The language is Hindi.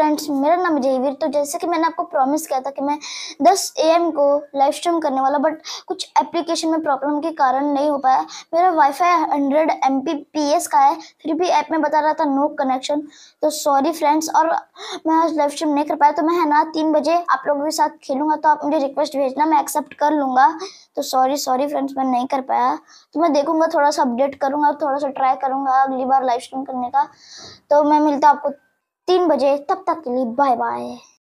फ्रेंड्स मेरा नाम जयवीर तो जैसे कि मैंने आपको प्रॉमिस किया था कि मैं 10 एम को लाइव स्ट्रीम करने वाला बट कुछ एप्लीकेशन में प्रॉब्लम के कारण नहीं हो पाया मेरा वाईफाई 100 एम का है फिर भी ऐप में बता रहा था नो कनेक्शन तो सॉरी फ्रेंड्स और मैं आज लाइव स्ट्रीम नहीं कर पाया तो मैं है ना तीन बजे आप लोगों के साथ खेलूंगा तो आप मुझे रिक्वेस्ट भेजना मैं एक्सेप्ट कर लूँगा तो सॉरी सॉरी फ्रेंड्स मैं नहीं कर पाया तो मैं देखूँगा थोड़ा सा अपडेट करूँगा थोड़ा सा ट्राई करूँगा अगली बार लाइव स्ट्रीम करने का तो मैं मिलता आपको तीन बजे तब तक के लिए बाय बाय